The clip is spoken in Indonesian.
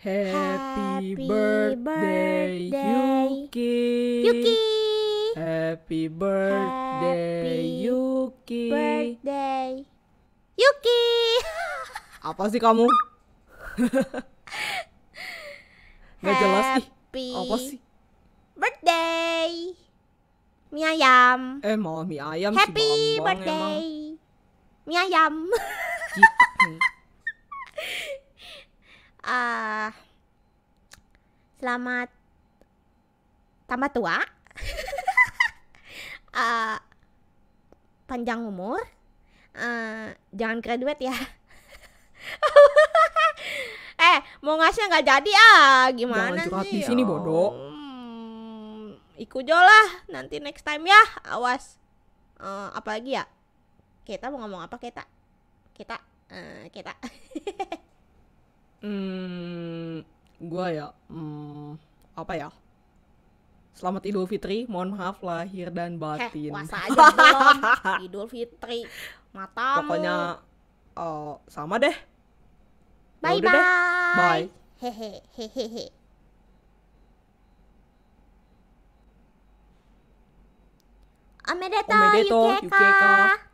Happy birthday, Yuki. Yuki. Happy birthday, Yuki. Birthday, Yuki. Apa sih kamu? Gak jelas ih. Apa sih? Birthday. Mie ayam. Eh mau mie ayam Happy Happy birthday. Emang. Mie ayam. selamat tambah tua, uh, panjang umur, uh, jangan graduate ya. eh, mau ngasih nggak jadi ah, gimana jangan curhat sih? di sini bodoh. Hmm, ikut nanti next time ya, awas. Uh, apalagi ya? Kita mau ngomong apa kita? Kita, uh, kita. hmm gue ya hmm, apa ya Selamat Idul Fitri, mohon maaf lahir dan batin. Heh, puasa aja belum. Idul Fitri, matamu. Pokoknya uh, sama deh. Ya bye Yaudah bye. Deh. Bye. Hehe hehehe. Omedetou,